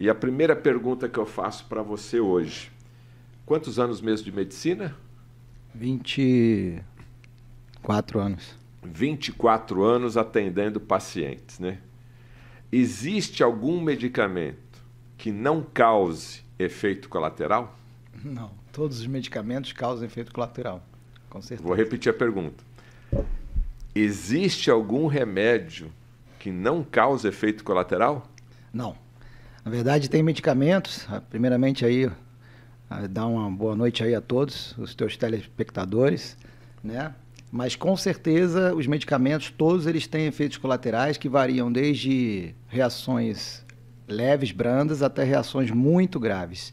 E a primeira pergunta que eu faço para você hoje: quantos anos mesmo de medicina? 24 anos. 24 anos atendendo pacientes, né? Existe algum medicamento que não cause efeito colateral? Não, todos os medicamentos causam efeito colateral, com certeza. Vou repetir a pergunta. Existe algum remédio que não cause efeito colateral? Não. Na verdade, tem medicamentos. Ah, primeiramente, aí, ah, dar uma boa noite aí a todos os teus telespectadores, né? Mas com certeza os medicamentos todos eles têm efeitos colaterais que variam desde reações leves, brandas até reações muito graves.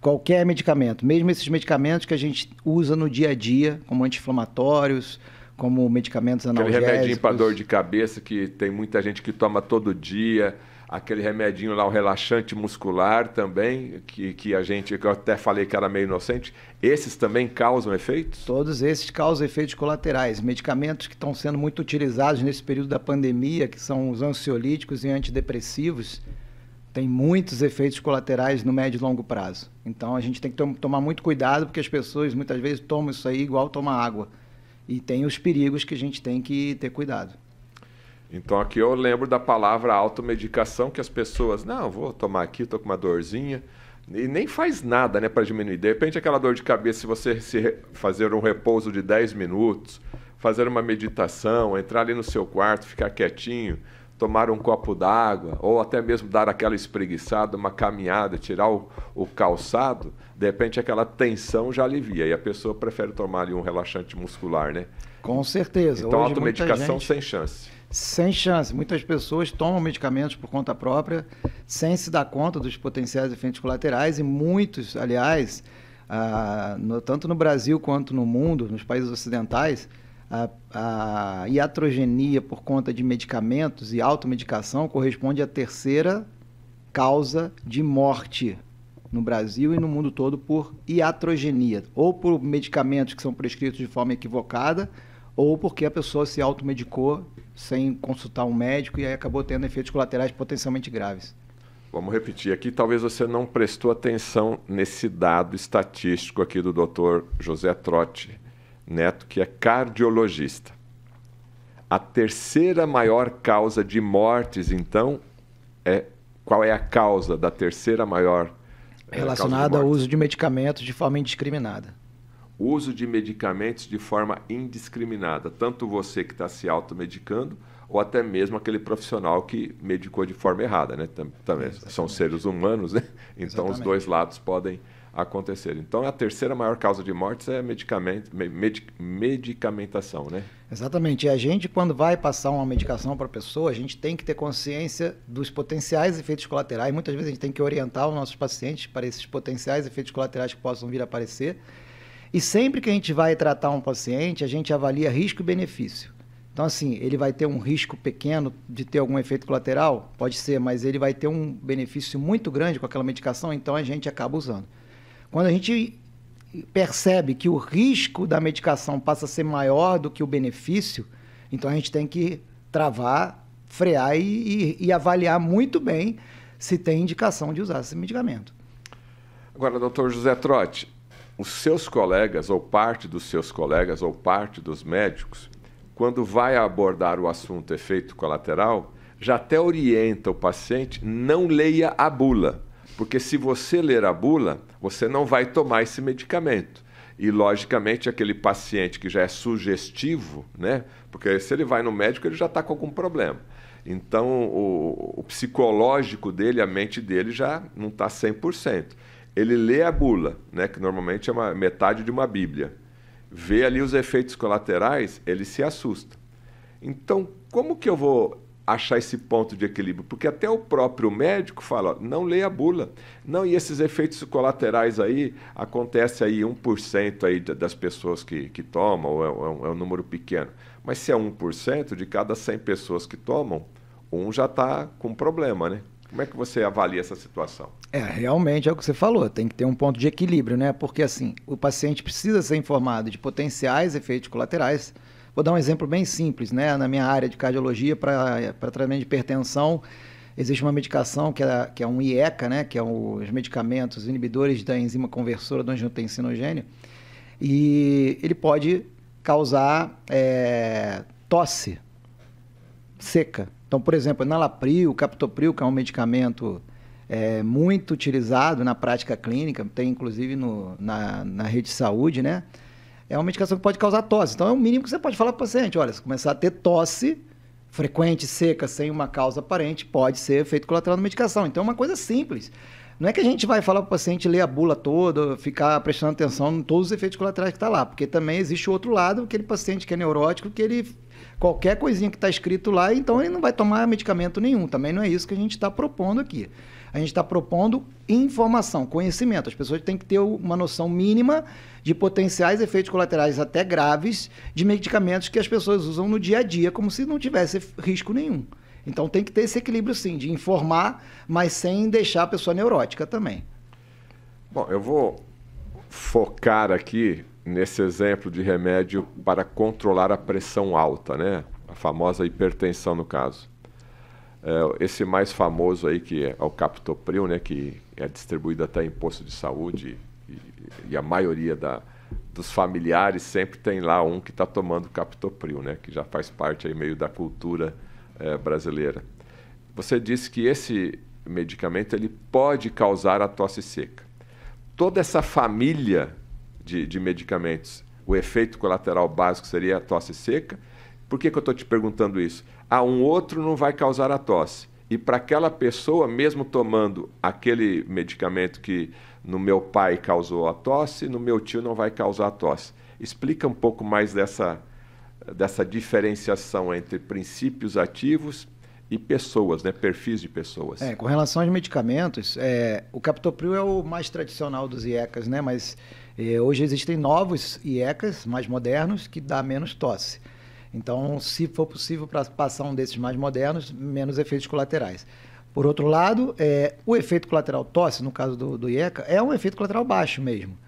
Qualquer medicamento, mesmo esses medicamentos que a gente usa no dia a dia, como anti-inflamatórios, como medicamentos analgésicos. Aquele remédio para dor de cabeça que tem muita gente que toma todo dia aquele remedinho lá, o relaxante muscular também, que, que a gente, que eu até falei que era meio inocente, esses também causam efeitos? Todos esses causam efeitos colaterais. Medicamentos que estão sendo muito utilizados nesse período da pandemia, que são os ansiolíticos e antidepressivos, têm muitos efeitos colaterais no médio e longo prazo. Então a gente tem que to tomar muito cuidado, porque as pessoas muitas vezes tomam isso aí igual toma água. E tem os perigos que a gente tem que ter cuidado. Então aqui eu lembro da palavra automedicação que as pessoas, não, vou tomar aqui, estou com uma dorzinha. E nem faz nada, né, para diminuir. De repente aquela dor de cabeça, se você se fazer um repouso de 10 minutos, fazer uma meditação, entrar ali no seu quarto, ficar quietinho, tomar um copo d'água, ou até mesmo dar aquela espreguiçada, uma caminhada, tirar o, o, calçado, de repente aquela tensão já alivia. E a pessoa prefere tomar ali um relaxante muscular, né? Com certeza. Então, Hoje, automedicação gente... sem chance sem chance. Muitas pessoas tomam medicamentos por conta própria, sem se dar conta dos potenciais efeitos colaterais, e muitos, aliás, ah, no, tanto no Brasil quanto no mundo, nos países ocidentais, a, a iatrogenia por conta de medicamentos e automedicação corresponde à terceira causa de morte no Brasil e no mundo todo por iatrogenia, ou por medicamentos que são prescritos de forma equivocada, ou porque a pessoa se automedicou sem consultar um médico e aí acabou tendo efeitos colaterais potencialmente graves. Vamos repetir aqui, talvez você não prestou atenção nesse dado estatístico aqui do Dr. José Trotti Neto, que é cardiologista. A terceira maior causa de mortes, então, é qual é a causa da terceira maior é, relacionada ao uso de medicamentos de forma indiscriminada uso de medicamentos de forma indiscriminada, tanto você que está se automedicando ou até mesmo aquele profissional que medicou de forma errada, né? Também Exatamente. são seres humanos, né? Então Exatamente. os dois lados podem acontecer. Então a terceira maior causa de mortes é medicamento, medicamentação, né? Exatamente. E a gente quando vai passar uma medicação para a pessoa, a gente tem que ter consciência dos potenciais efeitos colaterais. Muitas vezes a gente tem que orientar os nossos pacientes para esses potenciais efeitos colaterais que possam vir a aparecer. E sempre que a gente vai tratar um paciente, a gente avalia risco e benefício. Então, assim, ele vai ter um risco pequeno de ter algum efeito colateral? Pode ser, mas ele vai ter um benefício muito grande com aquela medicação, então a gente acaba usando. Quando a gente percebe que o risco da medicação passa a ser maior do que o benefício, então a gente tem que travar, frear e, e, e avaliar muito bem se tem indicação de usar esse medicamento. Agora, doutor José Trotti, os seus colegas, ou parte dos seus colegas, ou parte dos médicos, quando vai abordar o assunto efeito colateral, já até orienta o paciente: não leia a bula, porque se você ler a bula, você não vai tomar esse medicamento. E, logicamente, aquele paciente que já é sugestivo, né? porque se ele vai no médico, ele já está com algum problema. Então, o, o psicológico dele, a mente dele já não está 100% ele lê a bula, né, que normalmente é uma, metade de uma Bíblia, vê ali os efeitos colaterais, ele se assusta. Então, como que eu vou achar esse ponto de equilíbrio? Porque até o próprio médico fala, ó, não leia a bula. Não, e esses efeitos colaterais aí, acontece aí 1% aí das pessoas que, que tomam, ou é, é, um, é um número pequeno. Mas se é 1%, de cada 100 pessoas que tomam, um já está com problema, né? Como é que você avalia essa situação? É, realmente é o que você falou, tem que ter um ponto de equilíbrio, né? Porque assim, o paciente precisa ser informado de potenciais efeitos colaterais. Vou dar um exemplo bem simples, né? Na minha área de cardiologia, para tratamento de hipertensão, existe uma medicação que é, que é um IECA, né? Que é o, os medicamentos inibidores da enzima conversora do angiotensinogenio. E ele pode causar é, tosse seca, então, por exemplo, nalapril, captopril, que é um medicamento é, muito utilizado na prática clínica, tem inclusive no, na, na rede de saúde, né? É uma medicação que pode causar tosse. Então, é o mínimo que você pode falar para o paciente. Olha, se começar a ter tosse frequente, seca, sem uma causa aparente, pode ser efeito colateral da medicação. Então, é uma coisa simples. Não é que a gente vai falar para o paciente ler a bula toda, ficar prestando atenção em todos os efeitos colaterais que está lá, porque também existe o outro lado, aquele paciente que é neurótico, que ele qualquer coisinha que está escrito lá, então ele não vai tomar medicamento nenhum. Também não é isso que a gente está propondo aqui. A gente está propondo informação, conhecimento. As pessoas têm que ter uma noção mínima de potenciais efeitos colaterais até graves de medicamentos que as pessoas usam no dia a dia, como se não tivesse risco nenhum. Então tem que ter esse equilíbrio sim, de informar, mas sem deixar a pessoa neurótica também. Bom, eu vou focar aqui nesse exemplo de remédio para controlar a pressão alta, né? A famosa hipertensão no caso. É, esse mais famoso aí que é, é o captopril, né? Que é distribuído até em posto de saúde e, e a maioria da, dos familiares sempre tem lá um que está tomando captopril, né? Que já faz parte aí meio da cultura é, brasileira. Você disse que esse medicamento ele pode causar a tosse seca. Toda essa família de, de medicamentos, o efeito colateral básico seria a tosse seca. Por que, que eu estou te perguntando isso? Ah, um outro não vai causar a tosse. E para aquela pessoa, mesmo tomando aquele medicamento que no meu pai causou a tosse, no meu tio não vai causar a tosse. Explica um pouco mais dessa, dessa diferenciação entre princípios ativos e pessoas, né? perfis de pessoas. É, com relação aos medicamentos, é, o captopril é o mais tradicional dos IECAs, né? mas é, hoje existem novos IECAs mais modernos que dá menos tosse. Então, se for possível para passar um desses mais modernos, menos efeitos colaterais. Por outro lado, é, o efeito colateral tosse, no caso do, do IECA, é um efeito colateral baixo mesmo.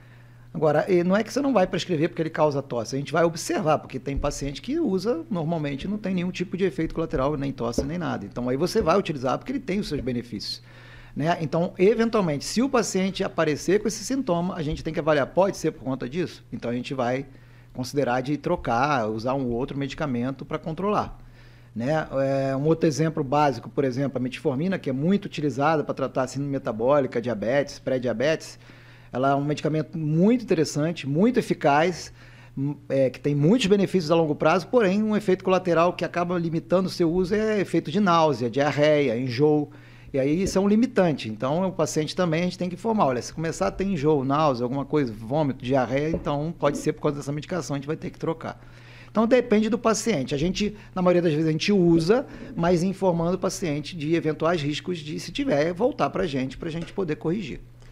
Agora, não é que você não vai prescrever porque ele causa tosse, a gente vai observar, porque tem paciente que usa normalmente, não tem nenhum tipo de efeito colateral, nem tosse, nem nada. Então, aí você vai utilizar porque ele tem os seus benefícios. Né? Então, eventualmente, se o paciente aparecer com esse sintoma, a gente tem que avaliar, pode ser por conta disso? Então, a gente vai considerar de trocar, usar um outro medicamento para controlar. Né? É, um outro exemplo básico, por exemplo, a metformina, que é muito utilizada para tratar síndrome metabólica, diabetes, pré-diabetes, ela é um medicamento muito interessante, muito eficaz, hum, é, que tem muitos benefícios a longo prazo, porém um efeito colateral que acaba limitando o seu uso é efeito de náusea, diarreia, enjoo. E aí isso é um limitante. Então o paciente também a gente tem que informar, olha, se começar a ter enjoo, náusea, alguma coisa, vômito, diarreia, então pode ser por causa dessa medicação, a gente vai ter que trocar. Então depende do paciente. A gente, na maioria das vezes, a gente usa, mas informando o paciente de eventuais riscos de, se tiver, voltar para a gente, para a gente poder corrigir.